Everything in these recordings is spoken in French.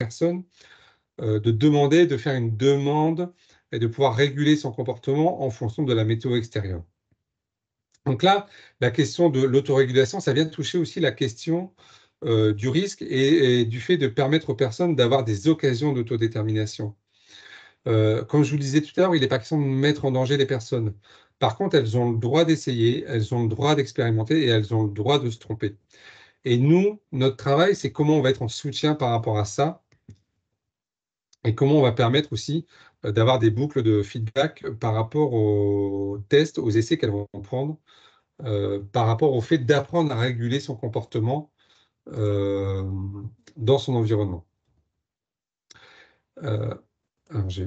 personne, euh, de demander, de faire une demande et de pouvoir réguler son comportement en fonction de la météo extérieure. Donc là, la question de l'autorégulation, ça vient de toucher aussi la question euh, du risque et, du fait de permettre aux personnes d'avoir des occasions d'autodétermination. Euh, comme je vous le disais tout à l'heure, il n'est pas question de mettre en danger les personnes. Par contre, elles ont le droit d'essayer, elles ont le droit d'expérimenter et elles ont le droit de se tromper. Et nous, notre travail, c'est comment on va être en soutien par rapport à ça, et comment on va permettre aussi euh, d'avoir des boucles de feedback par rapport aux tests, aux essais qu'elles vont prendre, euh, par rapport au fait d'apprendre à réguler son comportement euh, dans son environnement.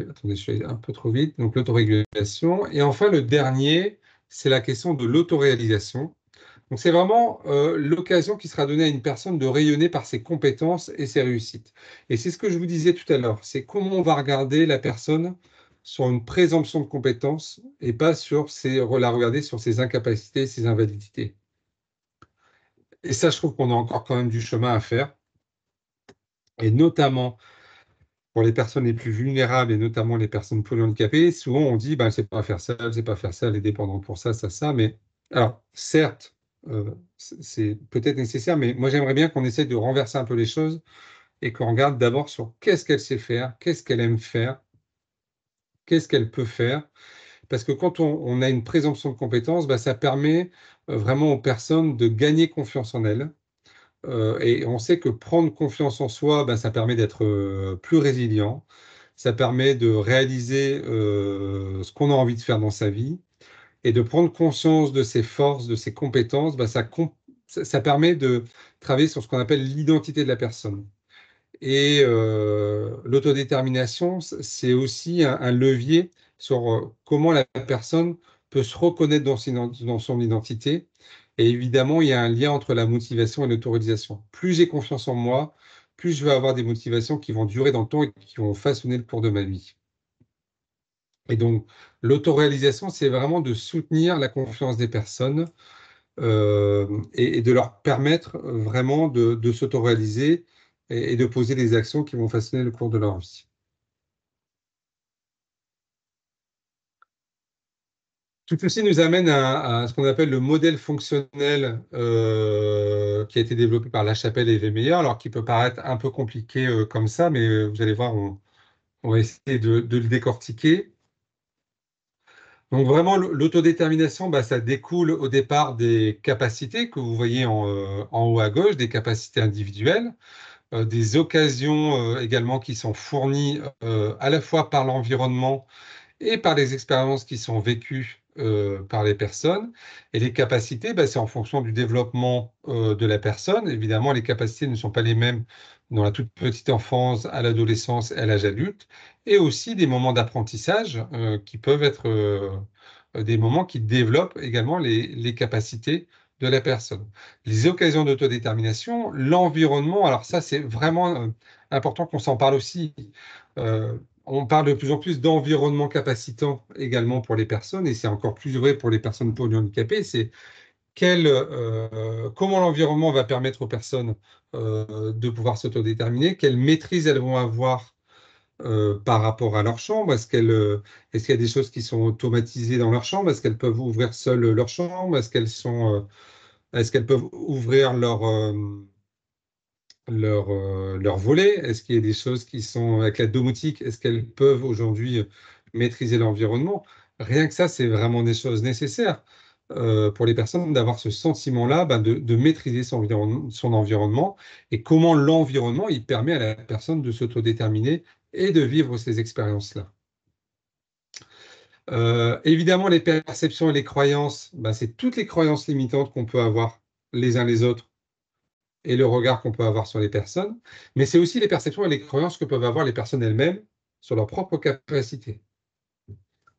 attendez, je suis un peu trop vite. Donc, l'autorégulation. Et enfin, le dernier, c'est la question de l'autoréalisation c'est vraiment euh, l'occasion qui sera donnée à une personne de rayonner par ses compétences et ses réussites. Et c'est ce que je vous disais tout à l'heure, c'est comment on va regarder la personne sur une présomption de compétences et pas sur ses, la regarder sur ses incapacités, ses invalidités. Et ça, je trouve qu'on a encore quand même du chemin à faire. Et notamment pour les personnes les plus vulnérables et notamment les personnes handicapées. souvent on dit ben, c'est pas faire ça, c'est pas faire ça, elle est dépendante pour ça, ça, ça. Mais alors, certes, euh, c'est peut-être nécessaire, mais moi j'aimerais bien qu'on essaie de renverser un peu les choses et qu'on regarde d'abord sur qu'est-ce qu'elle sait faire, qu'est-ce qu'elle aime faire, qu'est-ce qu'elle peut faire. Parce que quand on, a une présomption de compétence, bah, ça permet euh, vraiment aux personnes de gagner confiance en elles. Euh, et on sait que prendre confiance en soi, bah, ça permet d'être plus résilient, ça permet de réaliser ce qu'on a envie de faire dans sa vie, et de prendre conscience de ses forces, de ses compétences, bah, ça, ça, permet de travailler sur ce qu'on appelle l'identité de la personne. Et euh, l'autodétermination, c'est aussi un, levier sur euh, comment la personne peut se reconnaître dans dans son identité. Et évidemment, il y a un lien entre la motivation et l'autorisation. Plus j'ai confiance en moi, plus je vais avoir des motivations qui vont durer dans le temps et qui vont façonner le cours de ma vie. Et donc, l'autoréalisation, c'est vraiment de soutenir la confiance des personnes euh, et, de leur permettre vraiment de, s'autoréaliser et, de poser des actions qui vont façonner le cours de leur vie. Tout ceci nous amène à, ce qu'on appelle le modèle fonctionnel euh, qui a été développé par La Chapelle et Meilleur, alors qui peut paraître un peu compliqué euh, comme ça, mais vous allez voir, on, va essayer de le décortiquer. Donc vraiment, l'autodétermination, bah, ça découle au départ des capacités que vous voyez en, euh, haut à gauche, des capacités individuelles, euh, des occasions euh, également qui sont fournies à la fois par l'environnement et par les expériences qui sont vécues par les personnes. Et les capacités, bah, c'est en fonction du développement de la personne. Évidemment, les capacités ne sont pas les mêmes dans la toute petite enfance, à l'adolescence à l'âge adulte, et aussi des moments d'apprentissage euh, qui peuvent être euh, des moments qui développent également les, capacités de la personne. Les occasions d'autodétermination, l'environnement, alors ça c'est vraiment euh, important qu'on s'en parle aussi. on parle de plus en plus d'environnement capacitant également pour les personnes, et c'est encore plus vrai pour les personnes polyhandicapées. C'est euh, comment l'environnement va permettre aux personnes euh, de pouvoir s'autodéterminer, quelle maîtrise elles vont avoir euh, par rapport à leur chambre Est-ce qu'il y a des choses qui sont automatisées dans leur chambre Est-ce qu'elles peuvent ouvrir seules leur chambre Est-ce qu'elles peuvent ouvrir leur leur volet Est-ce qu'il y a des choses qui sont avec la domotique Est-ce qu'elles peuvent aujourd'hui maîtriser l'environnement Rien que ça, c'est vraiment des choses nécessaires. Euh, pour les personnes d'avoir ce sentiment-là ben, de, maîtriser son, environnement et comment l'environnement il permet à la personne de s'autodéterminer et de vivre ces expériences-là. Euh, évidemment, les perceptions et les croyances, ben, c'est toutes les croyances limitantes qu'on peut avoir les uns les autres et le regard qu'on peut avoir sur les personnes, mais c'est aussi les perceptions et les croyances que peuvent avoir les personnes elles-mêmes sur leur propre capacité.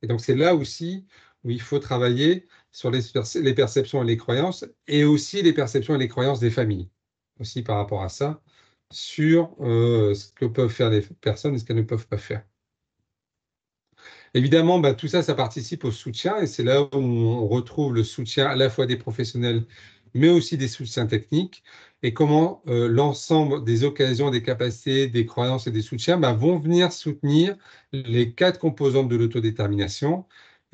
Et donc c'est là aussi où il faut travailler sur les, perceptions et les croyances, et aussi les perceptions et les croyances des familles, aussi par rapport à ça, sur euh, ce que peuvent faire les personnes et ce qu'elles ne peuvent pas faire. Évidemment, bah, tout ça, ça participe au soutien, et c'est là où on retrouve le soutien à la fois des professionnels, mais aussi des soutiens techniques, et comment euh, l'ensemble des occasions, des capacités, des croyances et des soutiens bah, vont venir soutenir les quatre composantes de l'autodétermination,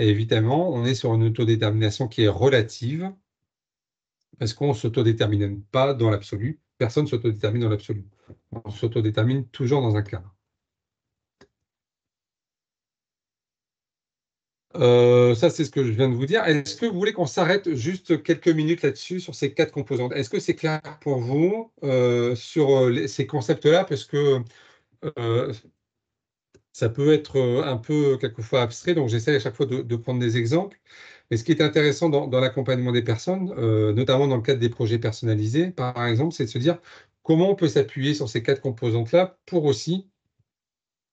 et évidemment, on est sur une autodétermination qui est relative, parce qu'on ne s'autodétermine pas dans l'absolu. Personne ne s'autodétermine dans l'absolu. On s'autodétermine toujours dans un cadre. Euh, ça, c'est ce que je viens de vous dire. Est-ce que vous voulez qu'on s'arrête juste quelques minutes là-dessus, sur ces quatre composantes Est-ce que c'est clair pour vous euh, sur euh, ces concepts-là Parce que ça peut être euh, un peu euh, quelquefois abstrait, donc j'essaie à chaque fois de, prendre des exemples. Mais ce qui est intéressant dans, l'accompagnement des personnes, euh, notamment dans le cadre des projets personnalisés, par exemple, c'est de se dire comment on peut s'appuyer sur ces quatre composantes-là pour aussi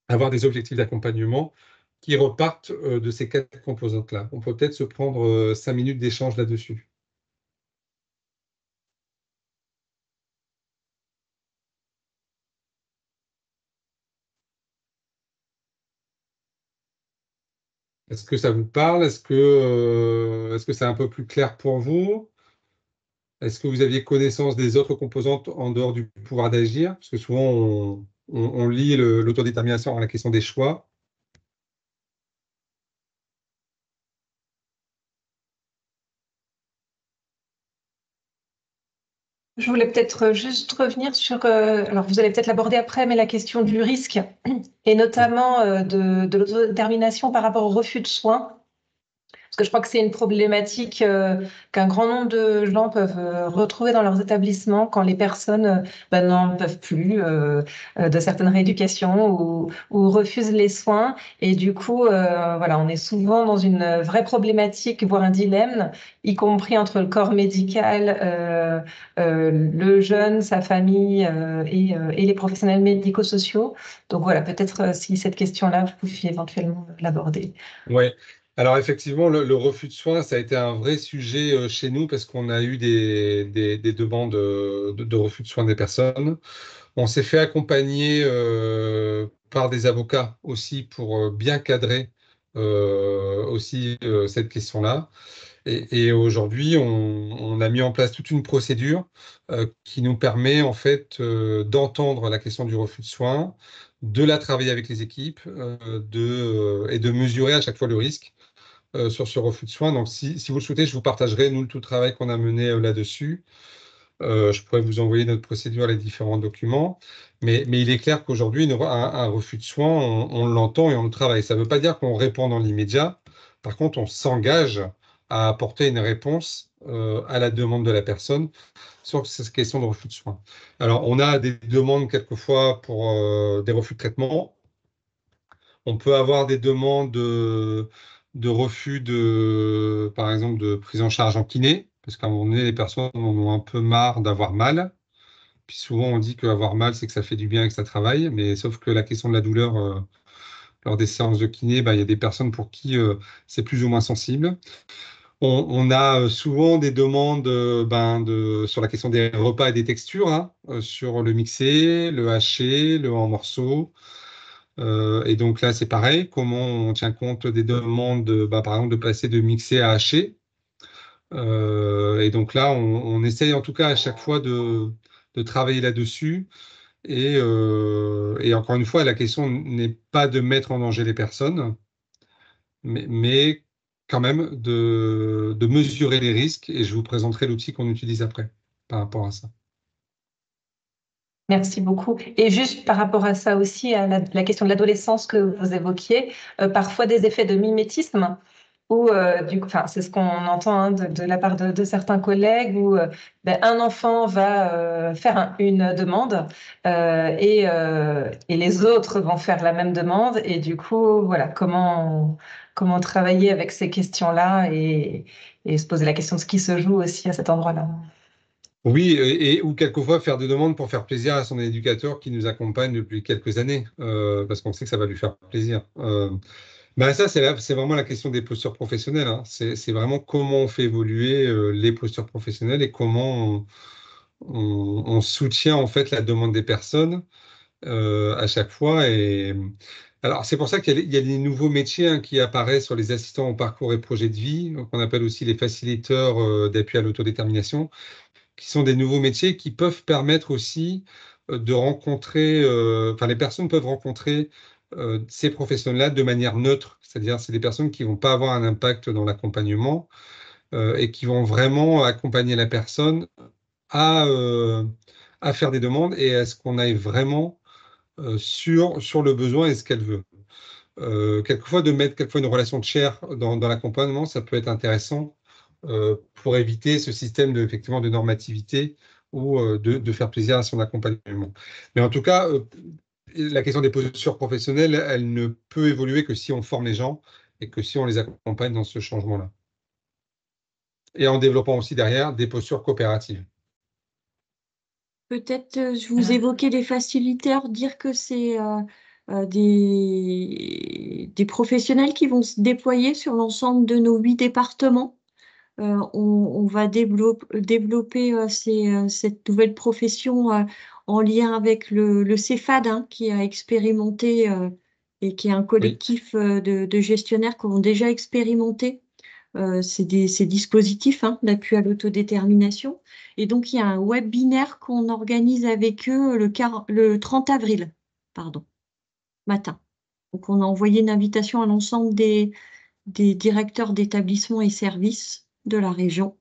avoir des objectifs d'accompagnement qui repartent de ces quatre composantes-là. On peut peut-être se prendre cinq minutes d'échange là-dessus. Est-ce que ça vous parle Est-ce que euh, est-ce c'est un peu plus clair pour vous Est-ce que vous aviez connaissance des autres composantes en dehors du pouvoir d'agir Parce que souvent on, lit l'autodétermination à la question des choix. je voulais peut-être euh, juste revenir sur, euh, alors vous allez peut-être l'aborder après, mais la question du risque et notamment euh, de, de l'autodétermination par rapport au refus de soins que je crois que c'est une problématique euh, qu'un grand nombre de gens peuvent euh, retrouver dans leurs établissements quand les personnes euh, bah, n'en peuvent plus de certaines rééducations ou, refusent les soins. Et du coup, voilà, on est souvent dans une vraie problématique, voire un dilemme, y compris entre le corps médical, le jeune, sa famille et, et, les professionnels médico-sociaux. Donc voilà, peut-être si cette question-là, vous pouviez éventuellement l'aborder. Ouais. Alors effectivement, le, refus de soins, ça a été un vrai sujet euh, chez nous parce qu'on a eu des, demandes euh, de, refus de soins des personnes. On s'est fait accompagner euh, par des avocats aussi pour bien cadrer aussi cette question-là. Et, aujourd'hui, on, a mis en place toute une procédure qui nous permet en fait d'entendre la question du refus de soins, de la travailler avec les équipes et de mesurer à chaque fois le risque euh, sur ce refus de soins. Donc, si, vous le souhaitez, je vous partagerai, nous, tout le travail qu'on a mené euh, là-dessus. Euh, je pourrais vous envoyer notre procédure, les différents documents. Mais, il est clair qu'aujourd'hui, un, refus de soins, on, l'entend et on le travaille. Ça ne veut pas dire qu'on répond dans l'immédiat. Par contre, on s'engage à apporter une réponse à la demande de la personne sur cette question de refus de soins. Alors, on a des demandes quelquefois pour des refus de traitement. On peut avoir des demandes de refus de, par exemple, de prise en charge en kiné, parce qu'à un moment donné, les personnes en ont un peu marre d'avoir mal. Puis souvent, on dit qu'avoir mal, c'est que ça fait du bien et que ça travaille, mais sauf que la question de la douleur, euh, lors des séances de kiné, bah, il y a des personnes pour qui euh, c'est plus ou moins sensible. On, a euh, souvent des demandes ben, sur la question des repas et des textures, hein, sur le mixé, le haché, le en morceaux. Euh, et donc là, c'est pareil, comment on tient compte des demandes, bah, par exemple, de passer de mixer à hacher. Euh, et donc là, on, essaye en tout cas à chaque fois de, travailler là-dessus. Euh, et, encore une fois, la question n'est pas de mettre en danger les personnes, mais, quand même de mesurer les risques. Et je vous présenterai l'outil qu'on utilise après par rapport à ça. Merci beaucoup. Et juste par rapport à ça aussi, à la, question de l'adolescence que vous évoquiez, euh, parfois des effets de mimétisme ou euh, du coup, c'est ce qu'on entend hein, de, la part de, certains collègues, où euh, ben, un enfant va faire une demande et, et, les autres vont faire la même demande. Et du coup, voilà, comment, comment travailler avec ces questions-là et, et se poser la question de ce qui se joue aussi à cet endroit-là. Oui, euh, et, ou quelquefois faire des demandes pour faire plaisir à son éducateur qui nous accompagne depuis quelques années, euh, parce qu'on sait que ça va lui faire plaisir. Euh, ben ça, c'est vraiment la question des postures professionnelles. Hein. C'est vraiment comment on fait évoluer les postures professionnelles et comment on, soutient en fait la demande des personnes à chaque fois. Et alors, c'est pour ça qu'il y, a des nouveaux métiers hein, qui apparaissent sur les assistants au parcours et projet de vie, qu'on appelle aussi les facilitateurs d'appui à l'autodétermination qui sont des nouveaux métiers qui peuvent permettre aussi euh, de rencontrer, euh, enfin les personnes peuvent rencontrer euh, ces professionnels-là de manière neutre, c'est-à-dire c'est des personnes qui ne vont pas avoir un impact dans l'accompagnement et qui vont vraiment accompagner la personne à, faire des demandes et à ce qu'on aille vraiment sur, sur le besoin et ce qu'elle veut. quelquefois de mettre quelquefois une relation de chair dans l'accompagnement, ça peut être intéressant euh, pour éviter ce système de, effectivement, de normativité ou euh, de, faire plaisir à son accompagnement. Mais en tout cas, euh, la question des postures professionnelles, elle ne peut évoluer que si on forme les gens et que si on les accompagne dans ce changement-là. Et en développant aussi derrière des postures coopératives. Peut-être, je vous évoquais des facilitateurs, dire que c'est des professionnels qui vont se déployer sur l'ensemble de nos huit départements euh, on, va développer, euh, euh, cette nouvelle profession en lien avec le, CEFAD hein, qui a expérimenté et qui est un collectif de, gestionnaires qui ont déjà expérimenté ces, dispositifs hein, d'appui à l'autodétermination. Et donc, il y a un webinaire qu'on organise avec eux le, 30 avril pardon, matin. Donc, on a envoyé une invitation à l'ensemble des directeurs d'établissements et services de la région.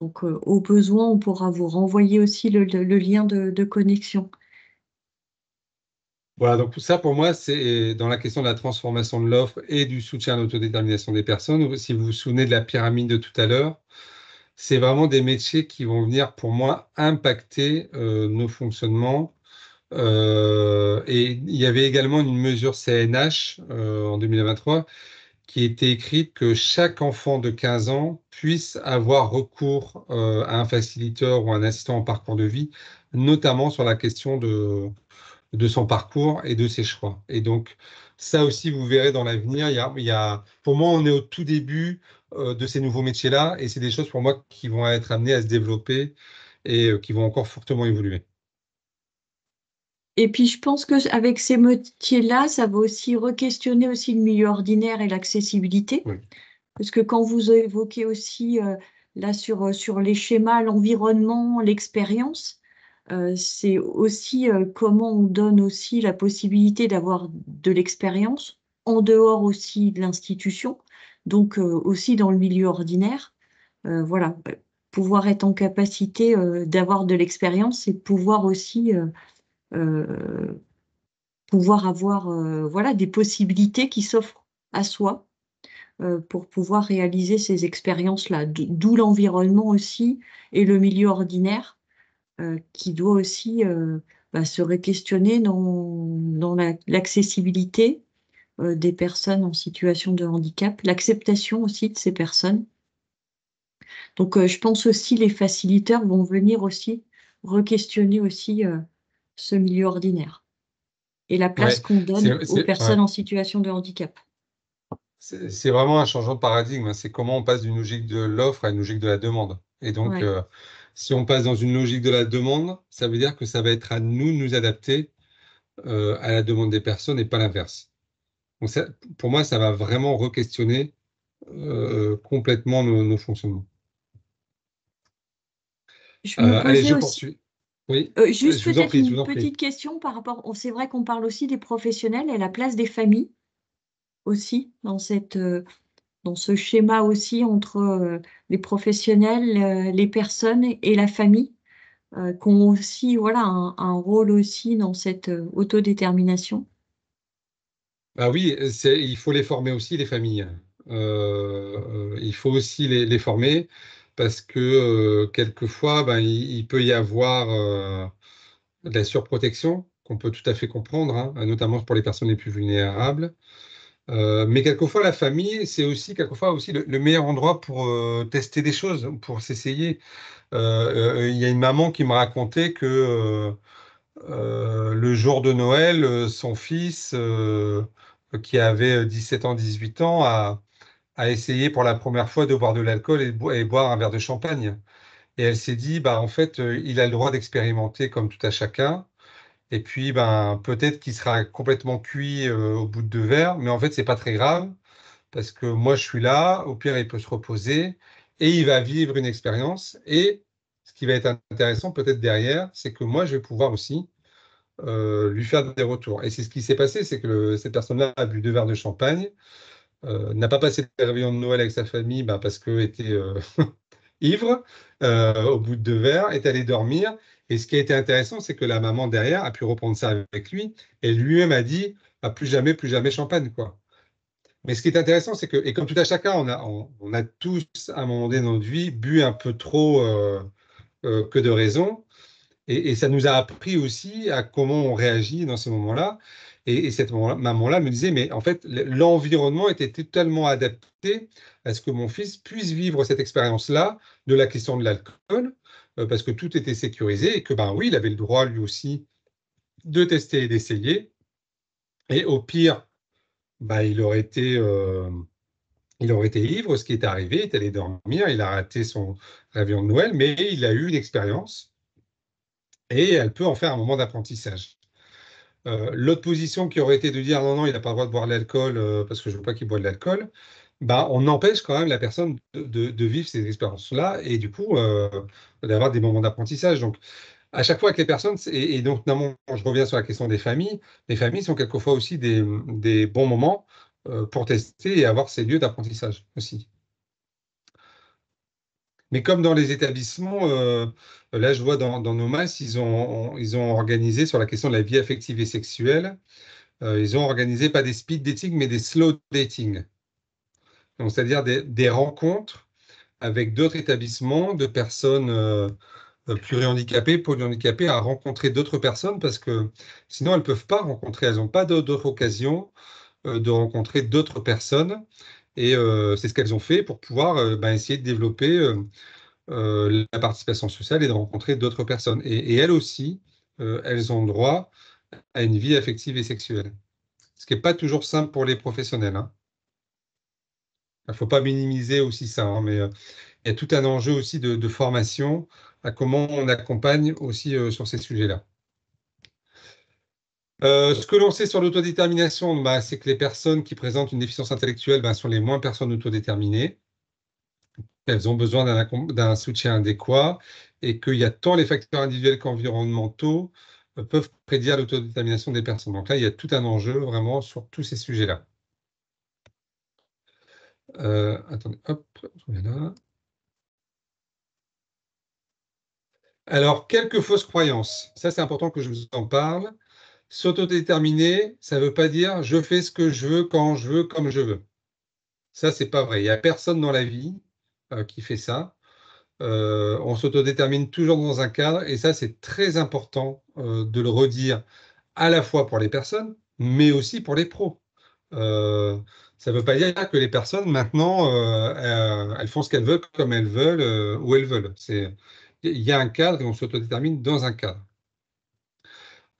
Donc, euh, au besoin, on pourra vous renvoyer aussi le, lien de, connexion. Voilà, donc ça pour moi, c'est dans la question de la transformation de l'offre et du soutien à l'autodétermination des personnes. Si vous vous souvenez de la pyramide de tout à l'heure, c'est vraiment des métiers qui vont venir pour moi impacter euh, nos fonctionnements. Euh, et il y avait également une mesure CNH en 2023 qui était écrite que chaque enfant de 15 ans puisse avoir recours euh, à un facilitateur ou un assistant en parcours de vie, notamment sur la question de, de son parcours et de ses choix. Et donc, ça aussi, vous verrez dans l'avenir, il y a, pour moi, on est au tout début euh, de ces nouveaux métiers-là, et c'est des choses pour moi qui vont être amenées à se développer et euh, qui vont encore fortement évoluer. Et puis je pense que avec ces métiers-là, ça va aussi re-questionner aussi le milieu ordinaire et l'accessibilité. Parce que quand vous évoquez aussi euh, là sur, euh, sur les schémas, l'environnement, l'expérience, euh, c'est aussi comment on donne aussi la possibilité d'avoir de l'expérience en dehors aussi de l'institution, donc aussi dans le milieu ordinaire. voilà, pouvoir être en capacité d'avoir de l'expérience et pouvoir aussi euh, pouvoir avoir euh, voilà, des possibilités qui s'offrent à soi euh, pour pouvoir réaliser ces expériences-là. D'où l'environnement aussi et le milieu ordinaire qui doit aussi bah, se réquestionner dans, dans l'accessibilité des personnes en situation de handicap, l'acceptation aussi de ces personnes. Donc je pense aussi les facilitateurs vont venir aussi re-questionner aussi ce milieu ordinaire et la place qu'on donne aux personnes en situation de handicap. C'est vraiment un changement de paradigme. Hein. C'est comment on passe d'une logique de l'offre à une logique de la demande. Et donc, euh, si on passe dans une logique de la demande, ça veut dire que ça va être à nous de nous adapter euh, à la demande des personnes et pas l'inverse. Donc, pour moi, ça va vraiment re-questionner euh, complètement nos, fonctionnements. Je, allez, je poursuis. Oui, euh, euh, juste peut une petite question par rapport, c'est vrai qu'on parle aussi des professionnels et la place des familles aussi dans, cette, euh, dans ce schéma aussi entre les professionnels, les personnes et la famille, qui ont aussi voilà, un, rôle aussi dans cette autodétermination. Ah oui, il faut les former aussi, les familles. il faut aussi les former parce que euh, quelquefois, ben, il, peut y avoir euh, de la surprotection qu'on peut tout à fait comprendre, hein, notamment pour les personnes les plus vulnérables. Euh, mais quelquefois, la famille, c'est aussi quelquefois aussi le, meilleur endroit pour tester des choses, pour s'essayer. Il y a une maman qui me racontait que le jour de Noël, son fils, qui avait 17 ans, 18 ans, a, a essayé pour la première fois de boire de l'alcool et, boire un verre de champagne. Et elle s'est dit, bah, en fait, euh, il a le droit d'expérimenter comme tout à chacun. Et puis, ben, peut-être qu'il sera complètement cuit euh, au bout de deux verres, mais en fait, c'est pas très grave parce que moi, je suis là. Au pire, il peut se reposer et il va vivre une expérience. Et ce qui va être intéressant, peut-être derrière, c'est que moi, je vais pouvoir aussi euh, lui faire des retours. Et c'est ce qui s'est passé, c'est que cette personne-là a bu deux verres de champagne. Euh, n'a pas passé le réveillon de Noël avec sa famille bah, parce qu'elle était euh, ivre euh, au bout de deux verres, est allé dormir. Et ce qui a été intéressant, c'est que la maman derrière a pu reprendre ça avec lui et lui-même a dit bah, plus jamais, plus jamais champagne quoi. Mais ce qui est intéressant, c'est que, et comme tout à chacun, on a, tous, à un moment donné dans notre vie, bu un peu trop que de raison. Et, ça nous a appris aussi à comment on réagit dans ce moment là et, cette maman-là me disait, mais en fait, l'environnement était totalement adapté à ce que mon fils puisse vivre cette expérience-là de la question de l'alcool, euh, parce que tout était sécurisé et que, ben oui, il avait le droit lui aussi de tester et d'essayer. Et au pire, ben, il aurait été... Euh, il aurait été ivre, ce qui est arrivé, il est allé dormir, il a raté son avion de Noël, mais il a eu une expérience et elle peut en faire un moment d'apprentissage. Euh, L'autre position qui aurait été de dire non, non, il n'a pas le droit de boire de l'alcool euh, parce que je ne veux pas qu'il boive de l'alcool, bah, on empêche quand même la personne de, vivre ces expériences-là et du coup euh, d'avoir des moments d'apprentissage. Donc, à chaque fois que les personnes, et, donc je reviens sur la question des familles, les familles sont quelquefois aussi des bons moments pour tester et avoir ces lieux d'apprentissage aussi. Mais comme dans les établissements, euh, là je vois dans, nos masses, ils ont, ils ont organisé sur la question de la vie affective et sexuelle, euh, ils ont organisé pas des speed dating, mais des slow dating. Donc c'est-à-dire des, rencontres avec d'autres établissements de personnes euh, plurihandicapées, polyhandicapées, à rencontrer d'autres personnes parce que sinon elles ne peuvent pas rencontrer, elles n'ont pas d'autres occasions euh, de rencontrer d'autres personnes. Et euh, c'est ce qu'elles ont fait pour pouvoir euh, bah, essayer de développer euh, la participation sociale et de rencontrer d'autres personnes. Et, elles aussi, elles ont droit à une vie affective et sexuelle. Ce qui n'est pas toujours simple pour les professionnels. Hein. Il ne faut pas minimiser aussi ça, hein, mais il y a tout un enjeu aussi de, formation à comment on accompagne aussi sur ces sujets-là. Euh, ce que l'on sait sur l'autodétermination, bah, c'est que les personnes qui présentent une déficience intellectuelle bah, sont les moins personnes autodéterminées. Elles ont besoin d'un soutien adéquat et qu'il y a tant les facteurs individuels qu'environnementaux euh, peuvent prédire l'autodétermination des personnes. Donc là, il y a tout un enjeu vraiment sur tous ces sujets-là. Euh, attendez, hop, là. Alors, quelques fausses croyances. Ça, c'est important que je vous en parle. S'autodéterminer, ça ne veut pas dire je fais ce que je veux, quand je veux, comme je veux. Ça, c'est pas vrai. Il n'y a personne dans la vie euh, qui fait ça. Euh, on s'autodétermine toujours dans un cadre, et ça, c'est très important euh, de le redire à la fois pour les personnes, mais aussi pour les pros. ça ne veut pas dire que les personnes, maintenant, elles font ce qu'elles veulent, comme elles veulent, où elles veulent. Il y a un cadre et on s'autodétermine dans un cadre.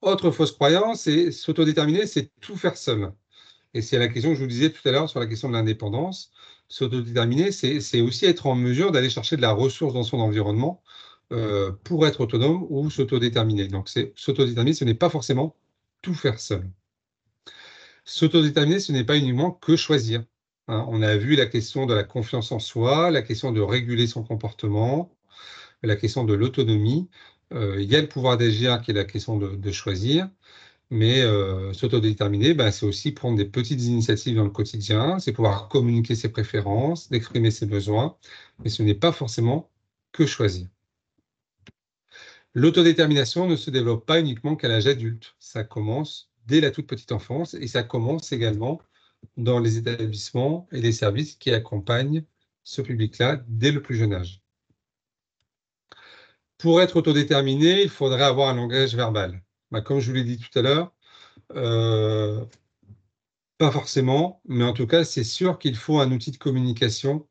Autre fausse croyance, c'est s'autodéterminer, c'est tout faire seul. Et c'est la question que je vous disais tout à l'heure sur la question de l'indépendance. S'autodéterminer, c'est aussi être en mesure d'aller chercher de la ressource dans son environnement euh, pour être autonome ou s'autodéterminer. Donc, s'autodéterminer, ce n'est pas forcément tout faire seul. S'autodéterminer, ce n'est pas uniquement que choisir. Hein. on a vu la question de la confiance en soi, la question de réguler son comportement, la question de l'autonomie. Euh, il y a le pouvoir d'agir qui est la question de, choisir, mais euh, s'autodéterminer, ben, c'est aussi prendre des petites initiatives dans le quotidien, c'est pouvoir communiquer ses préférences, d'exprimer ses besoins, mais ce n'est pas forcément que choisir. L'autodétermination ne se développe pas uniquement qu'à l'âge adulte. Ça commence dès la toute petite enfance et ça commence également dans les établissements et les services qui accompagnent ce public-là dès le plus jeune âge. Pour être autodéterminé, il faudrait avoir un langage verbal. Bah, comme je vous l'ai dit tout à l'heure, euh, pas forcément, mais en tout cas, c'est sûr qu'il faut un outil de communication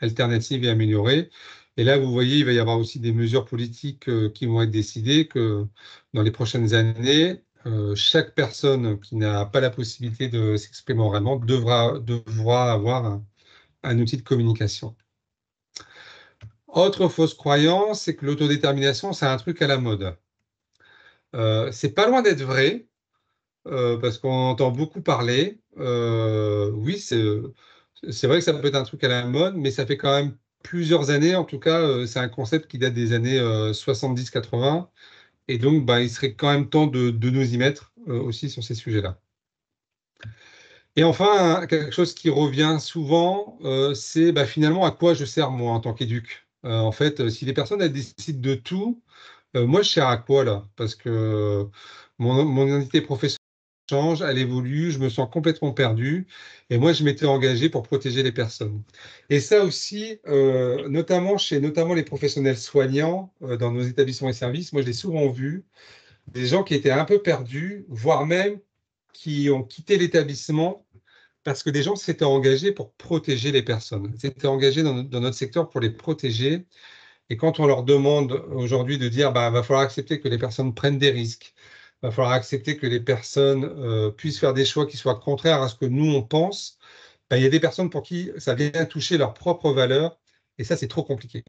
alternative et amélioré. Et là, vous voyez, il va y avoir aussi des mesures politiques euh, qui vont être décidées que dans les prochaines années, euh, chaque personne qui n'a pas la possibilité de s'exprimer oralement devra, avoir un outil de communication. Autre fausse croyance, c'est que l'autodétermination, c'est un truc à la mode. Euh, c'est pas loin d'être vrai, euh, parce qu'on entend beaucoup parler. Euh, oui, c'est vrai que ça peut être un truc à la mode, mais ça fait quand même plusieurs années. En tout cas, euh, c'est un concept qui date des années 70-80. Et donc, bah, il serait quand même temps de, nous y mettre aussi sur ces sujets-là. Et enfin, quelque chose qui revient souvent, c'est bah, finalement à quoi je sers moi en tant qu'éduc. Euh, en fait, euh, si les personnes décident de tout, euh, moi je sers à quoi là Parce que mon, identité professionnelle change, elle évolue, je me sens complètement perdu. Et moi je m'étais engagé pour protéger les personnes. Et ça aussi, notamment chez notamment les professionnels soignants dans nos établissements et services, moi je l'ai souvent vu, des gens qui étaient un peu perdus, voire même qui ont quitté l'établissement parce que des gens s'étaient engagés pour protéger les personnes, s'étaient engagés dans, notre secteur pour les protéger. Et quand on leur demande aujourd'hui de dire, bah, va falloir accepter que les personnes prennent des risques, il va falloir accepter que les personnes euh, puissent faire des choix qui soient contraires à ce que nous on pense, bah, il y a des personnes pour qui ça vient toucher leurs propres valeurs, et ça c'est trop compliqué.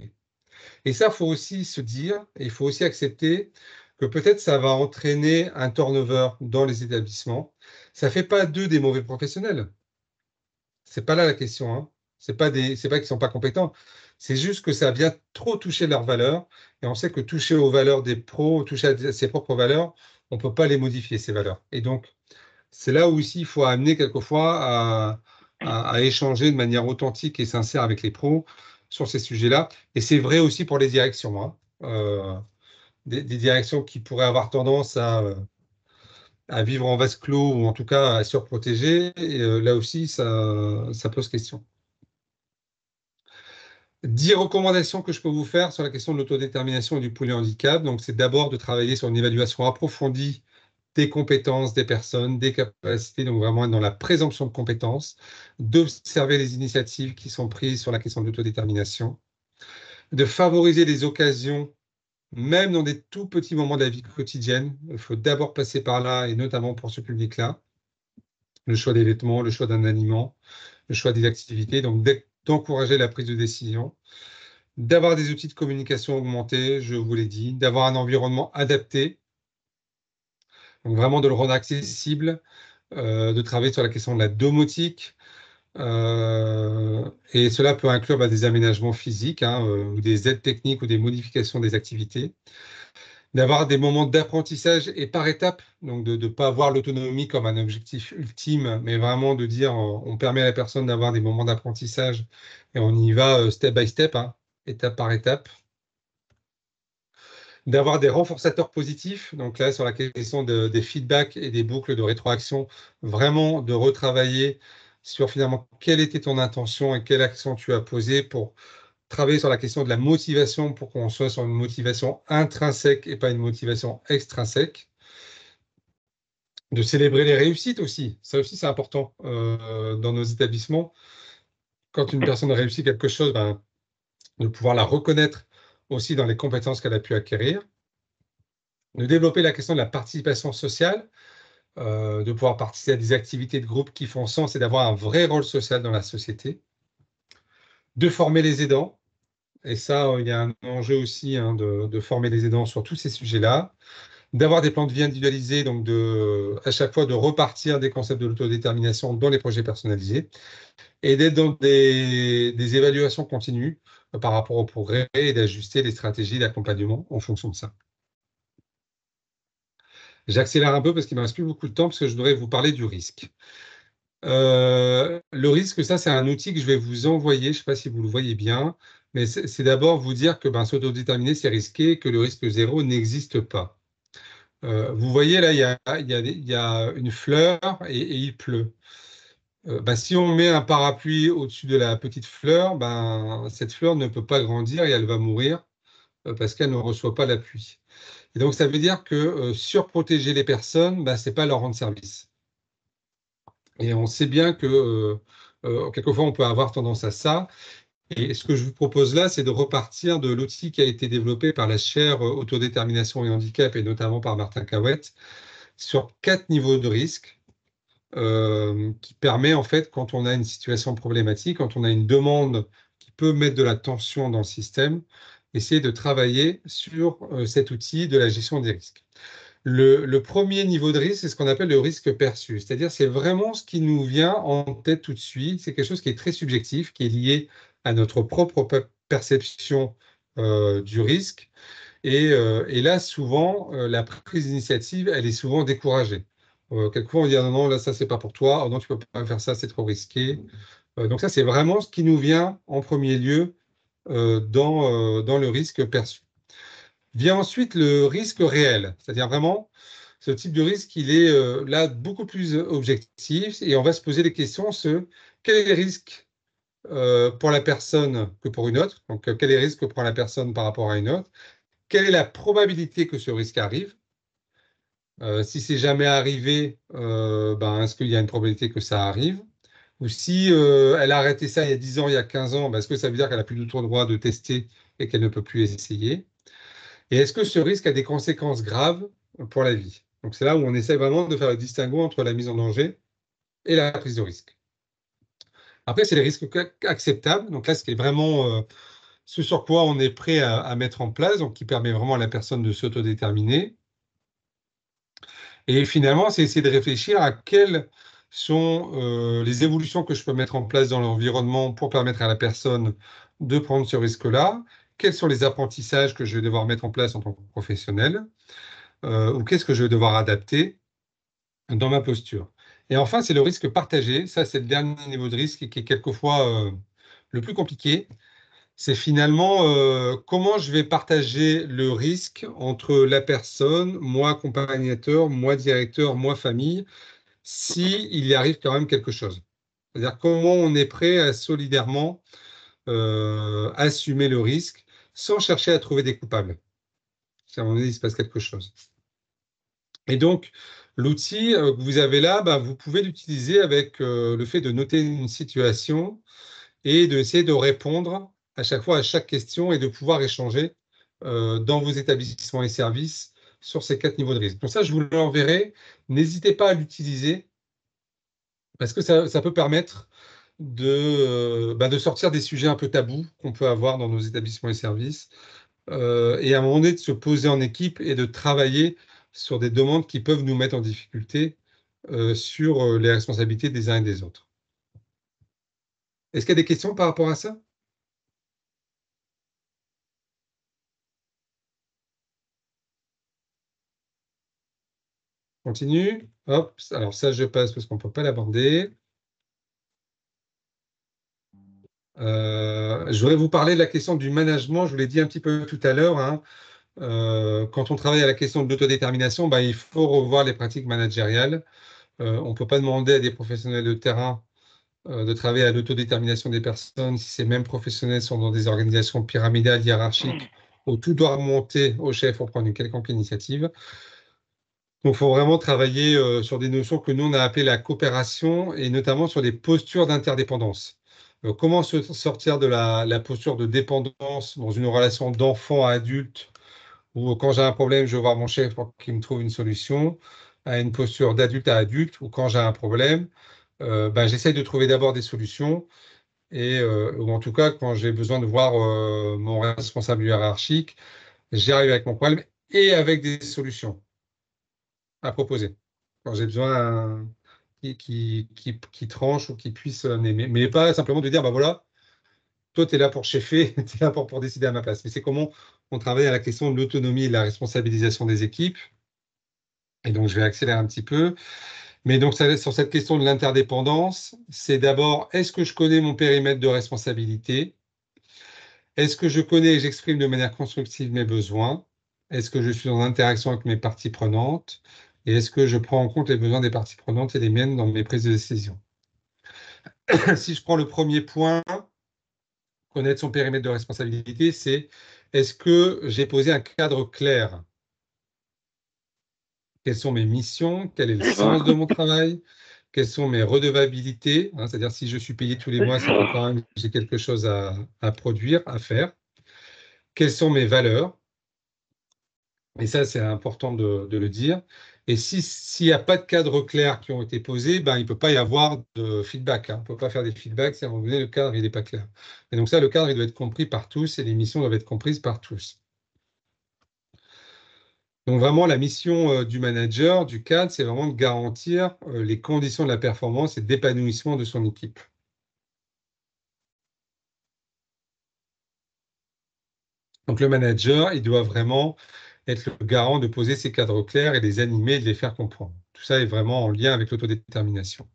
Et ça, faut aussi se dire, il faut aussi accepter que peut-être ça va entraîner un turnover dans les établissements. Ça ne fait pas d'eux des mauvais professionnels. C'est pas là la question. Hein. C'est pas des, c'est pas qu'ils sont pas compétents. C'est juste que ça vient trop toucher leurs valeurs. Et on sait que toucher aux valeurs des pros, toucher à ses propres valeurs, on peut pas les modifier ces valeurs. Et donc, c'est là où aussi il faut amener quelquefois à, échanger de manière authentique et sincère avec les pros sur ces sujets-là. Et c'est vrai aussi pour les directions. Hein. Euh, des, directions qui pourraient avoir tendance à, euh, à vivre en vase clos ou en tout cas à surprotéger, et, euh, là aussi, ça, pose question. Dix recommandations que je peux vous faire sur la question de l'autodétermination et du handicap. Donc, c'est d'abord de travailler sur une évaluation approfondie des compétences des personnes, des capacités, donc vraiment dans la présomption de compétences, d'observer les initiatives qui sont prises sur la question de l'autodétermination, de favoriser les occasions même dans des tout petits moments de la vie quotidienne. Il faut d'abord passer par là, et notamment pour ce public-là. Le choix des vêtements, le choix d'un aliment, le choix des activités, donc d'encourager la prise de décision, d'avoir des outils de communication augmentés, je vous l'ai dit, d'avoir un environnement adapté, donc vraiment de le rendre accessible, euh, de travailler sur la question de la domotique, euh, et cela peut inclure bah, des aménagements physiques hein, euh, ou des aides techniques ou des modifications des activités. D'avoir des moments d'apprentissage et par étapes, donc de ne pas voir l'autonomie comme un objectif ultime, mais vraiment de dire euh, on permet à la personne d'avoir des moments d'apprentissage et on y va step by step, hein, étape par étape d'avoir des renforçateurs positifs. Donc là, sur la question des feedbacks et des boucles de rétroaction, vraiment de retravailler sur finalement quelle était ton intention et quelle action tu as posé pour travailler sur la question de la motivation pour qu'on soit sur une motivation intrinsèque et pas une motivation extrinsèque. De célébrer les réussites aussi. Ça aussi, c'est important euh, dans nos établissements. Quand une personne réussit quelque chose, ben, de pouvoir la reconnaître aussi dans les compétences qu'elle a pu acquérir. De développer la question de la participation sociale. Euh, de pouvoir participer à des activités de groupe qui font sens et d'avoir un vrai rôle social dans la société. De former les aidants. Et ça, euh, il y a un enjeu aussi hein, de, former les aidants sur tous ces sujets-là. D'avoir des plans de vie individualisés, donc de, à chaque fois de repartir des concepts de l'autodétermination dans les projets personnalisés. Et d'être dans des évaluations continues euh, par rapport au progrès et d'ajuster les stratégies d'accompagnement en fonction de ça. J'accélère un peu parce qu'il ne me reste plus beaucoup de temps, parce que je voudrais vous parler du risque. Euh, le risque, ça, c'est un outil que je vais vous envoyer. Je ne sais pas si vous le voyez bien, mais c'est d'abord vous dire que ben, s'autodéterminer, c'est risqué, que le risque zéro n'existe pas. Euh, vous voyez, là, il y a, une fleur et, il pleut. Euh, ben, si on met un parapluie au-dessus de la petite fleur, ben, cette fleur ne peut pas grandir et elle va mourir parce qu'elle ne reçoit pas l'appui. Et donc, ça veut dire que euh, surprotéger les personnes, bah, ce n'est pas leur rendre service. Et on sait bien que euh, euh, quelquefois, on peut avoir tendance à ça. Et ce que je vous propose là, c'est de repartir de l'outil qui a été développé par la chaire Autodétermination et Handicap, et notamment par Martin Cahouette, sur quatre niveaux de risque, qui permet, en fait, quand on a une situation problématique, quand on a une demande qui peut mettre de la tension dans le système, essayer de travailler sur euh, cet outil de la gestion des risques. Le, premier niveau de risque, c'est ce qu'on appelle le risque perçu, c'est-à-dire c'est vraiment ce qui nous vient en tête tout de suite, c'est quelque chose qui est très subjectif, qui est lié à notre propre perception euh, du risque. Et, euh, là, souvent, la prise d'initiative, elle est souvent découragée. quelquefois, on dit ah non, non, là, ça, c'est pas pour toi, oh non, tu peux pas faire ça, c'est trop risqué. donc ça, c'est vraiment ce qui nous vient en premier lieu euh, euh, dans, le risque perçu. Vient ensuite le risque réel, c'est-à-dire vraiment ce type de risque, il est euh, là beaucoup plus objectif et on va se poser des questions sur quel est le risque pour la personne que pour une autre, donc quel est le risque que la personne par rapport à une autre, quelle est la probabilité que ce risque arrive. si c'est jamais arrivé, ben, est-ce qu'il y a une probabilité que ça arrive ou si euh, elle a arrêté ça il y a 10 ans, il y a 15 ans, ben, est-ce que ça veut dire qu'elle n'a plus du tout le droit de tester et qu'elle ne peut plus essayer Et est-ce que ce risque a des conséquences graves pour la vie Donc c'est là où on essaie vraiment de faire le distinguo entre la mise en danger et la prise de risque. Après, c'est les risques acceptables. Donc là, ce qui est vraiment euh, ce sur quoi on est prêt à, mettre en place, donc qui permet vraiment à la personne de s'autodéterminer. Et finalement, c'est essayer de réfléchir à quel sont euh, les évolutions que je peux mettre en place dans l'environnement pour permettre à la personne de prendre ce risque-là, quels sont les apprentissages que je vais devoir mettre en place en tant que professionnel, euh, ou qu'est-ce que je vais devoir adapter dans ma posture. Et enfin, c'est le risque partagé. Ça, c'est le dernier niveau de risque qui est quelquefois euh, le plus compliqué. C'est finalement comment je vais partager le risque entre la personne, moi accompagnateur, moi directeur, moi famille, s'il y arrive quand même quelque chose. C'est-à-dire comment on est prêt à solidairement euh, assumer le risque sans chercher à trouver des coupables. Si à un moment donné, il se passe quelque chose. Et donc, l'outil euh, que vous avez là, bah, vous pouvez l'utiliser avec euh, le fait de noter une situation et d'essayer de répondre à chaque fois à chaque question et de pouvoir échanger dans vos établissements et services sur ces quatre niveaux de risque. Donc ça, je vous l'enverrai. N'hésitez pas à l'utiliser parce que ça, peut permettre euh, bah, de, sortir des sujets un peu tabous qu'on peut avoir dans nos établissements et services euh, et à un moment donné de se poser en équipe et de travailler sur des demandes qui peuvent nous mettre en difficulté euh, sur les responsabilités des uns et des autres. Est-ce qu'il y a des questions par rapport à ça Continue. Hop. Alors ça, je passe parce qu'on ne peut pas l'aborder. Euh, je voudrais vous parler de la question du management. Je vous l'ai dit un petit peu tout à l'heure. Hein. Euh, quand on travaille à la question de l'autodétermination, ben, il faut revoir les pratiques managériales. Euh, on ne peut pas demander à des professionnels de terrain de travailler à l'autodétermination des personnes si ces mêmes professionnels sont dans des organisations pyramidales, hiérarchiques, où tout doit remonter au chef pour prendre une quelconque initiative. Donc, il faut vraiment travailler euh, sur des notions que nous, on a appelées la coopération et notamment sur des postures d'interdépendance. Euh, comment se sortir de la, posture de dépendance dans une relation d'enfant à adulte où euh, quand j'ai un problème, je vais voir mon chef pour qu'il me trouve une solution à une posture d'adulte à adulte où quand j'ai un problème, ben, j'essaye de trouver d'abord des solutions et ou en tout cas, quand j'ai besoin de voir mon responsable hiérarchique, j'arrive avec mon problème et avec des solutions à proposer. Quand j'ai besoin qui, qui, tranche ou qui puisse l'amener. Mais pas simplement de dire, ben voilà, toi, tu es là pour cheffer, tu es là pour, décider à ma place. Mais c'est comment on travaille à la question de l'autonomie et de la responsabilisation des équipes. Et donc, je vais accélérer un petit peu. Mais donc, ça, sur cette question de l'interdépendance, c'est d'abord, est-ce que je connais mon périmètre de responsabilité Est-ce que je connais et j'exprime de manière constructive mes besoins Est-ce que je suis en interaction avec mes parties prenantes et est-ce que je prends en compte les besoins des parties prenantes et les miennes dans mes prises de décision Si je prends le premier point, connaître son périmètre de responsabilité, c'est est-ce que j'ai posé un cadre clair Quelles sont mes missions Quel est le sens de mon travail Quelles sont mes redevabilités hein, C'est-à-dire si je suis payé tous les mois, c'est quand même j'ai quelque chose à, produire, à faire. Quelles sont mes valeurs et ça, c'est important de, le dire. Et s'il n'y a pas de cadre clair qui ont été posés, ben, il ne peut pas y avoir de feedback. Hein. On ne peut pas faire des feedbacks si à le cadre n'est pas clair. Et donc ça, le cadre, il doit être compris par tous et les missions doivent être comprises par tous. Donc vraiment, la mission euh, du manager, du cadre, c'est vraiment de garantir euh, les conditions de la performance et d'épanouissement de son équipe. Donc le manager, il doit vraiment être le garant de poser ces cadres clairs et les animer et de les faire comprendre. Tout ça est vraiment en lien avec l'autodétermination.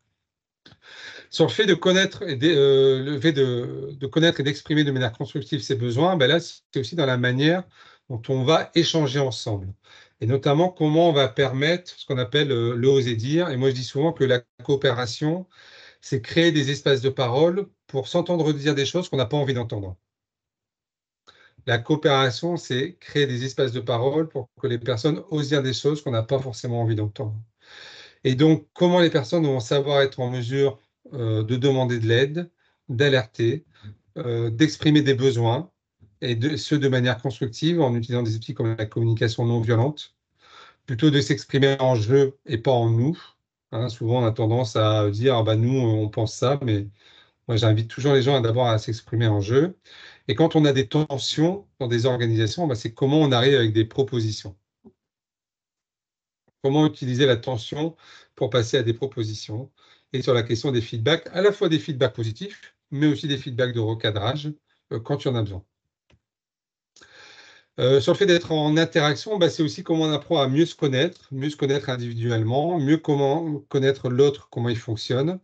Sur le fait de connaître et euh, de, de, connaître et d'exprimer de manière constructive ses besoins, ben là, c'est aussi dans la manière dont on va échanger ensemble. Et notamment, comment on va permettre ce qu'on appelle euh, le oser dire. Et moi, je dis souvent que la coopération, c'est créer des espaces de parole pour s'entendre dire des choses qu'on n'a pas envie d'entendre la coopération, c'est créer des espaces de parole pour que les personnes osent dire des choses qu'on n'a pas forcément envie d'entendre. Et donc, comment les personnes vont savoir être en mesure euh, de demander de l'aide, d'alerter, euh, d'exprimer des besoins, et ce de manière constructive en utilisant des outils comme la communication non violente, plutôt de s'exprimer en jeu et pas en nous. Hein? souvent, on a tendance à dire, ah bah, nous, on pense ça, mais moi, j'invite toujours les gens d'abord à s'exprimer en jeu. Et quand on a des tensions dans des organisations, bah, c'est comment on arrive avec des propositions. Comment utiliser la tension pour passer à des propositions. Et sur la question des feedbacks, à la fois des feedbacks positifs, mais aussi des feedbacks de recadrage euh, quand il y en a besoin. Euh, sur le fait d'être en interaction, bah, c'est aussi comment on apprend à mieux se connaître, mieux se connaître individuellement, mieux comment connaître l'autre, comment il fonctionne,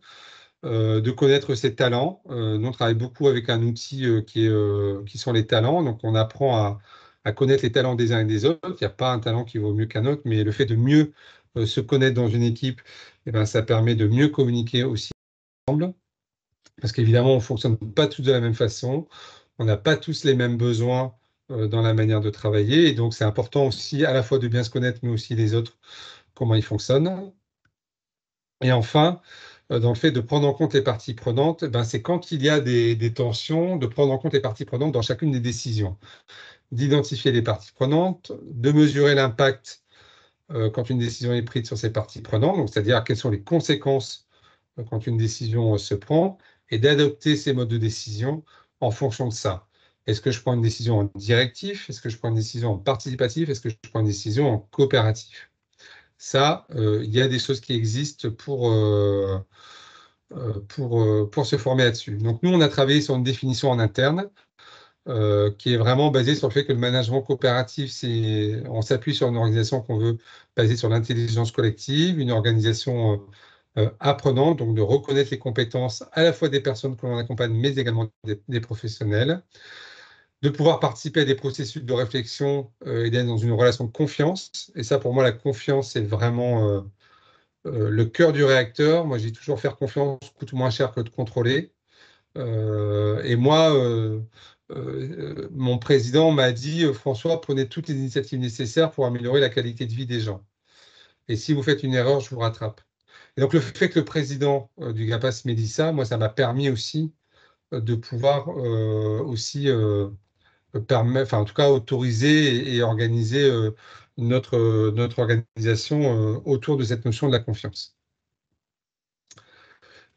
euh, de connaître ses talents. Euh, nous, on travaille beaucoup avec un outil euh, qui, est, qui sont les talents. Donc, on apprend à, connaître les talents des uns et des autres. Il n'y a pas un talent qui vaut mieux qu'un autre, mais le fait de mieux se connaître dans une équipe, eh ben, ça permet de mieux communiquer aussi ensemble. Parce qu'évidemment, on ne fonctionne pas tous de la même façon. On n'a pas tous les mêmes besoins dans la manière de travailler. Et donc, c'est important aussi à la fois de bien se connaître, mais aussi les autres, comment ils fonctionnent. Et enfin, euh, dans le fait de prendre en compte les parties prenantes, eh ben c'est quand il y a des, tensions, de prendre en compte les parties prenantes dans chacune des décisions, d'identifier les parties prenantes, de mesurer l'impact euh, quand une décision est prise sur ces parties prenantes, c'est-à-dire quelles sont les conséquences euh, quand une décision se prend, et d'adopter ces modes de décision en fonction de ça. Est-ce que je prends une décision en directif Est-ce que je prends une décision en participatif Est-ce que je prends une décision en coopératif ça, euh, il y a des choses qui existent euh, euh, pour, se former là-dessus. Donc nous, on a travaillé sur une définition en interne. qui est vraiment basée sur le fait que le management coopératif, on s'appuie sur une organisation qu'on veut basée sur l'intelligence collective, une organisation apprenante, donc de reconnaître les compétences à la fois des personnes que l'on accompagne, mais également des professionnels de pouvoir participer à des processus de réflexion euh, et d'être dans une relation de confiance. Et ça, pour moi, la confiance est vraiment euh, euh, le cœur du réacteur. Moi, j'ai toujours faire confiance coûte moins cher que de contrôler. et moi, mon président m'a dit, François, prenez toutes les initiatives nécessaires pour améliorer la qualité de vie des gens. Et si vous faites une erreur, je vous rattrape. Et donc le fait que le président du GAPAS m'ait dit ça, moi, ça m'a permis aussi de pouvoir aussi permet, enfin en tout cas autoriser et organiser euh, notre, euh, notre organisation euh, autour de cette notion de la confiance.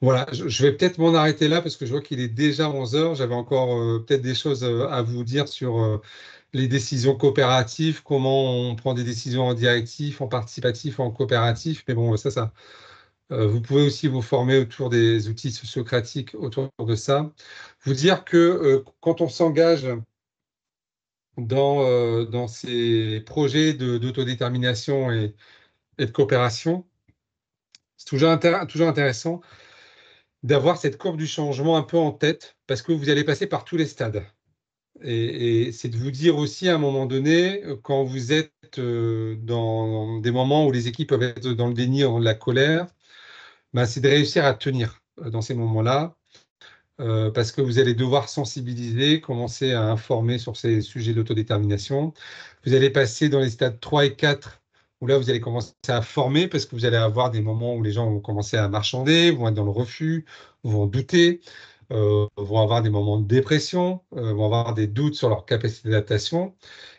Voilà, je vais peut-être m'en arrêter là parce que je vois qu'il est déjà 11 heures. J'avais encore peut-être des choses à vous dire sur les décisions coopératives, comment on prend des décisions en directif, en participatif, en coopératif. Mais bon, ça, ça, vous pouvez aussi vous former autour des outils sociocratiques autour de ça. Vous dire que quand on s'engage euh, dans, ces projets d'autodétermination et, de coopération. C'est toujours, toujours intéressant d'avoir cette courbe du changement un peu en tête parce que vous allez passer par tous les stades. Et, c'est de vous dire aussi à un moment donné, quand vous êtes euh, dans des moments où les équipes peuvent être dans le déni, dans la colère, ben, c'est de réussir à tenir euh, dans ces moments-là euh, parce que vous allez devoir sensibiliser, commencer à informer sur ces sujets d'autodétermination. Vous allez passer dans les stades 3 et 4, où là, vous allez commencer à former, parce que vous allez avoir des moments où les gens vont commencer à marchander, vont être dans le refus, vont douter, euh, vont avoir des moments de dépression, euh, vont avoir des doutes sur leur capacité d'adaptation.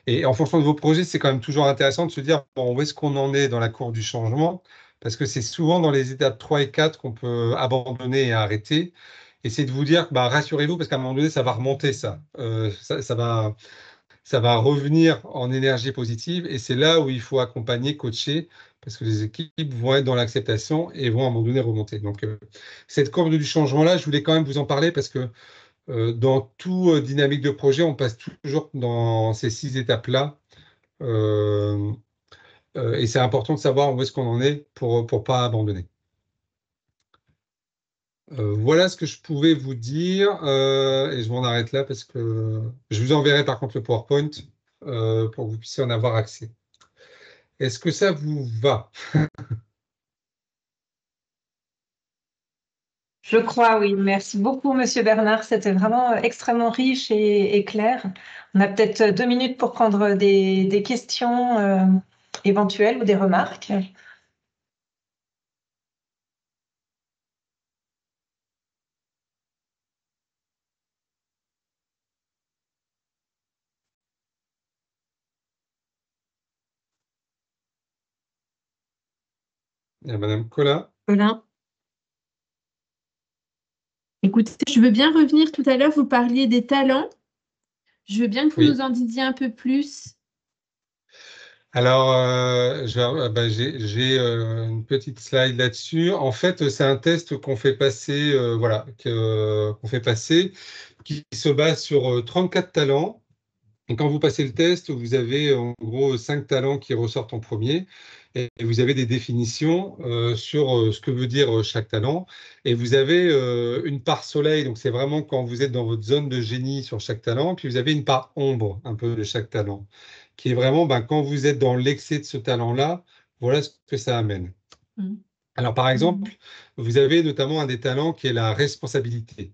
Et en fonction de vos projets, c'est quand même toujours intéressant de se dire, bon, où est-ce qu'on en est dans la cour du changement parce que c'est souvent dans les étapes 3 et 4 qu'on peut abandonner et arrêter et c'est de vous dire, bah, rassurez-vous, parce qu'à un moment donné, ça va remonter euh, ça. ça, va, ça va revenir en énergie positive, et c'est là où il faut accompagner, coacher, parce que les équipes vont être dans l'acceptation et vont à un moment donné remonter. Donc, euh, cette courbe du changement-là, je voulais quand même vous en parler parce que euh, dans toute dynamique de projet, on passe toujours dans ces six étapes-là. et c'est important de savoir où est-ce qu'on en est pour ne pas abandonner. Euh, voilà ce que je pouvais vous dire euh, et je m'en arrête là parce que je vous enverrai par contre le PowerPoint euh, pour que vous puissiez en avoir accès. Est-ce que ça vous va Je crois, oui. Merci beaucoup, Monsieur Bernard. C'était vraiment extrêmement riche et, clair. On a peut-être deux minutes pour prendre des questions éventuelles ou des remarques. Madame Colin. Colin. Écoutez, je veux bien revenir tout à l'heure, vous parliez des talents. Je veux bien que vous nous en disiez un peu plus. Alors, euh, euh, bah, j'ai euh, une petite slide là-dessus. En fait, c'est un test qu'on fait passer, voilà, qu'on fait passer, qui se base sur 34 talents. Et quand vous passez le test, vous avez en gros cinq talents qui ressortent en premier et, vous avez des définitions euh, sur euh, ce que veut dire euh, chaque talent. Et vous avez une part soleil, donc c'est vraiment quand vous êtes dans votre zone de génie sur chaque talent, puis vous avez une part ombre un peu de chaque talent, qui est vraiment ben, quand vous êtes dans l'excès de ce talent-là, voilà ce que ça amène. Mmh. Alors par mmh. exemple, vous avez notamment un des talents qui est la responsabilité.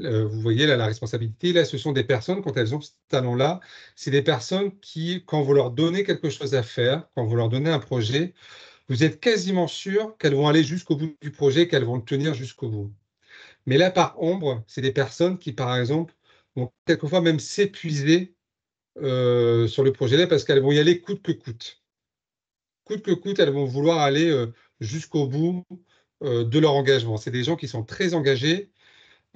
Euh, vous voyez là la responsabilité, là ce sont des personnes, quand elles ont ce talent-là, c'est des personnes qui, quand vous leur donnez quelque chose à faire, quand vous leur donnez un projet, vous êtes quasiment sûr qu'elles vont aller jusqu'au bout du projet, qu'elles vont tenir jusqu'au bout. Mais là, par ombre, c'est des personnes qui, par exemple, vont quelquefois même s'épuiser euh, sur le projet-là parce qu'elles vont y aller coûte que coûte. Coûte que coûte, elles vont vouloir aller euh, jusqu'au bout de leur engagement. C'est des gens qui sont très engagés,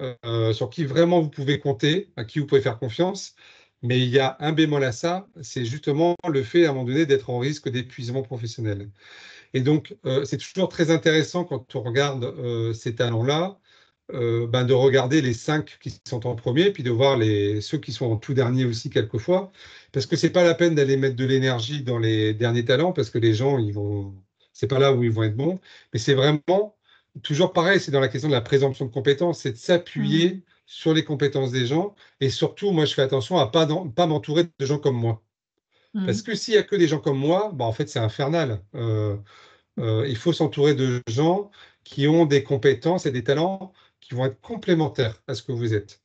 euh, sur qui vraiment vous pouvez compter, à qui vous pouvez faire confiance. Mais il y a un bémol à ça, c'est justement le fait à un moment donné d'être en risque d'épuisement professionnel. Et donc, euh, c'est toujours très intéressant quand on regarde euh, ces talents-là, euh, ben, de regarder les cinq qui sont en premier, puis de voir les, ceux qui sont en tout dernier aussi quelquefois, parce que c'est pas la peine d'aller mettre de l'énergie dans les derniers talents, parce que les gens, ils vont, c'est pas là où ils vont être bons, mais c'est vraiment toujours pareil, c'est dans la question de la présomption de compétences, c'est de s'appuyer mhm. sur les compétences des gens. Et surtout, moi, je fais attention à ne pas, pas m'entourer de gens comme moi. Parce mhm. que s'il n'y a que des gens comme moi, bah, en fait, c'est infernal. Euh, euh, il faut s'entourer de gens qui ont des compétences et des talents qui vont être complémentaires à ce que vous êtes.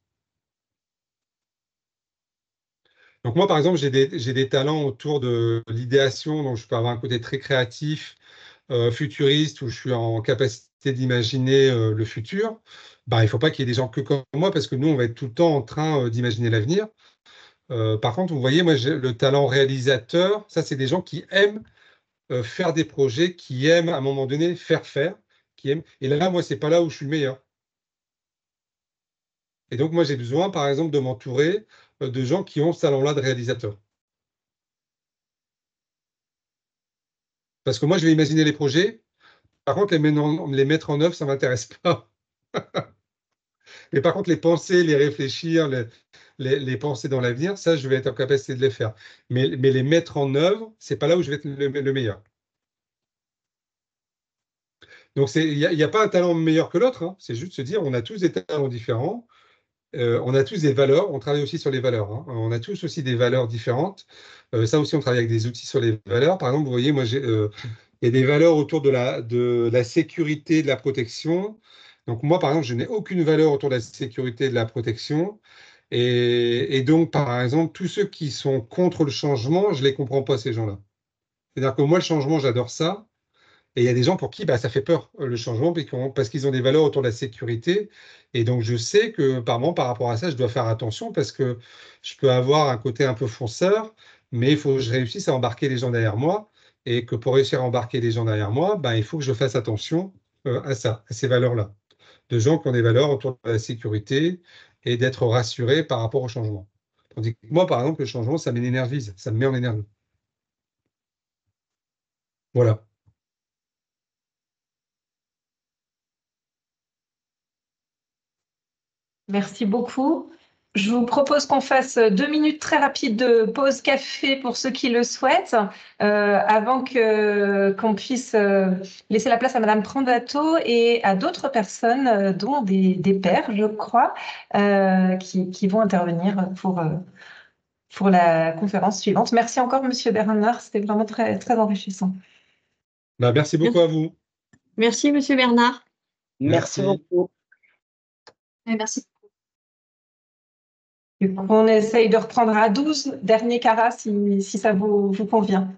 Donc moi, par exemple, j'ai des, talents autour de l'idéation, donc je peux avoir un côté très créatif, euh, futuriste, où je suis en capacité d'imaginer euh, le futur, bah, il ne faut pas qu'il y ait des gens que comme moi, parce que nous, on va être tout le temps en train euh, d'imaginer l'avenir. Euh, par contre, vous voyez, moi, le talent réalisateur, ça, c'est des gens qui aiment faire des projets, qui aiment à un moment donné faire faire, qui aiment. Et là, moi, ce n'est pas là où je suis le meilleur. Et donc, moi, j'ai besoin, par exemple, de m'entourer de gens qui ont ce talent-là de réalisateur. Parce que moi, je vais imaginer les projets, par contre, les, mettre en œuvre, ça ne m'intéresse pas. Mais par contre, les penser, les réfléchir, les, penser dans l'avenir, ça, je vais être en capacité de les faire. Mais, les mettre en œuvre, ce n'est pas là où je vais être le, meilleur. Donc, il n'y a, pas un talent meilleur que l'autre. Hein. C'est juste se dire, on a tous des talents différents. Euh, on a tous des valeurs, on travaille aussi sur les valeurs. Hein. On a tous aussi des valeurs différentes. Euh, ça aussi, on travaille avec des outils sur les valeurs. Par exemple, vous voyez, moi, j'ai euh, il y a des valeurs autour de la, de la sécurité, de la protection. Donc moi, par exemple, je n'ai aucune valeur autour de la sécurité, de la protection. Et, donc, par exemple, tous ceux qui sont contre le changement, je ne les comprends pas, ces gens-là. C'est-à-dire que moi, le changement, j'adore ça. Et il y a des gens pour qui bah, ça fait peur, le changement, parce qu'ils ont des valeurs autour de la sécurité. Et donc, je sais que par rapport à ça, je dois faire attention parce que je peux avoir un côté un peu fonceur, mais il faut que je réussisse à embarquer les gens derrière moi et que pour réussir à embarquer des gens derrière moi, ben, il faut que je fasse attention euh, à ça, à ces valeurs-là. De gens qui ont des valeurs autour de la sécurité et d'être rassurés par rapport au changement. Tandis moi, par exemple, le changement, ça m'énervise, ça me met en énergie. Voilà. Merci beaucoup. Je vous propose qu'on fasse deux minutes très rapides de pause café pour ceux qui le souhaitent, euh, avant que qu'on puisse euh, laisser la place à Madame Prandato et à d'autres personnes, euh, dont des, pères, je crois, qui, vont intervenir pour, pour la conférence suivante. Merci encore, Monsieur Bernard, c'était vraiment très, très enrichissant. Bah, merci beaucoup à vous. Merci, Monsieur Bernard. Merci, beaucoup. merci on essaye de reprendre à 12, dernier carat si, si ça vous, vous convient.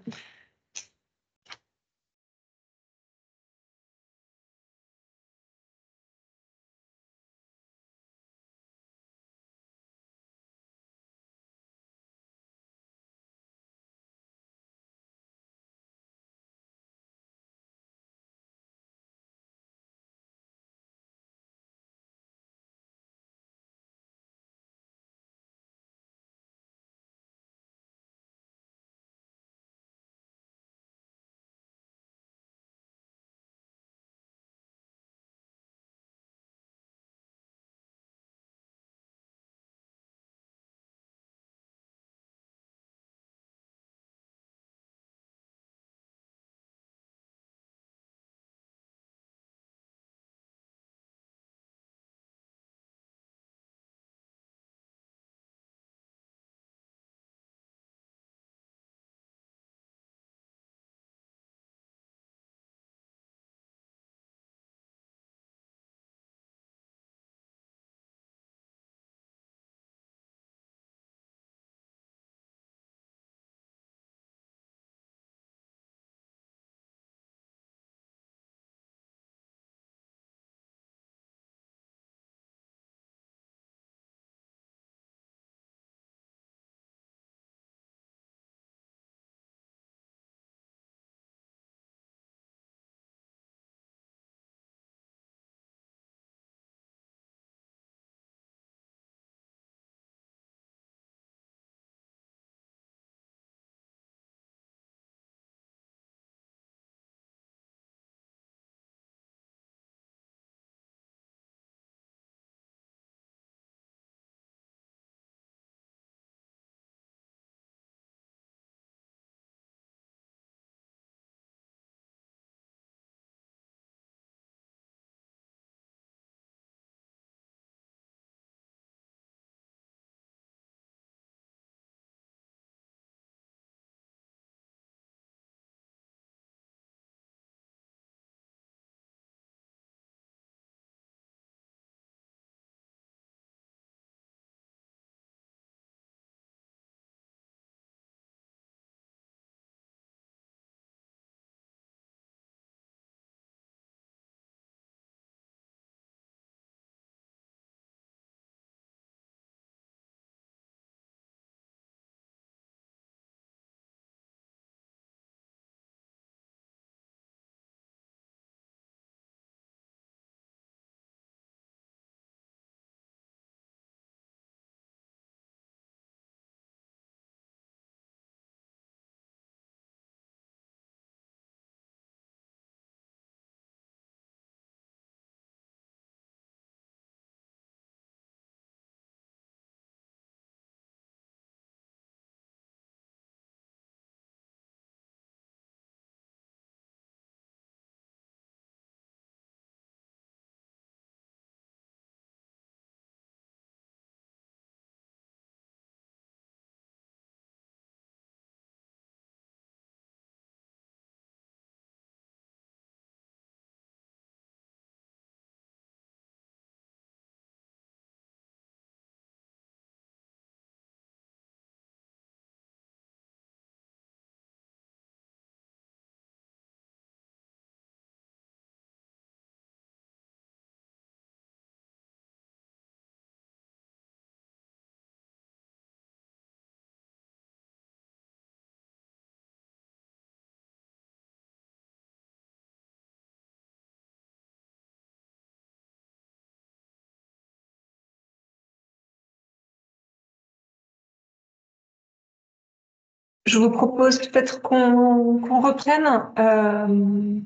je vous propose peut-être qu'on reprenne euh,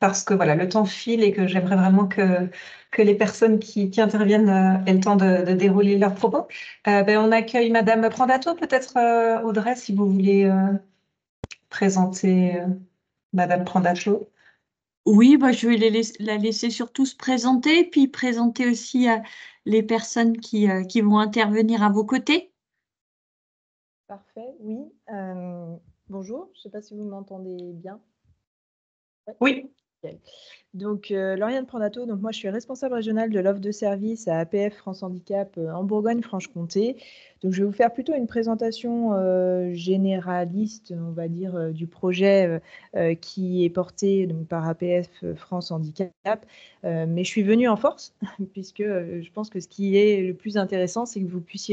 parce que voilà, le temps file et que j'aimerais vraiment que, les personnes qui, interviennent euh, aient le temps de, dérouler leurs propos. Euh, ben, on accueille Madame Prandato, peut-être Audrey, si vous voulez présenter Madame Prandato. Oui, bah, je vais la laisser surtout se présenter, puis présenter aussi les personnes qui, qui vont intervenir à vos côtés. Parfait, oui. Euh, bonjour, je ne sais pas si vous m'entendez bien. Oui. Donc, euh, Lauriane Prandato, donc moi je suis responsable régionale de l'offre de service à APF France Handicap euh, en Bourgogne-Franche-Comté. Donc, je vais vous faire plutôt une présentation euh, généraliste, on va dire, du projet qui est porté donc, par APF France Handicap. mais je suis venue en force, puisque je pense que ce qui est le plus intéressant, c'est que vous puissiez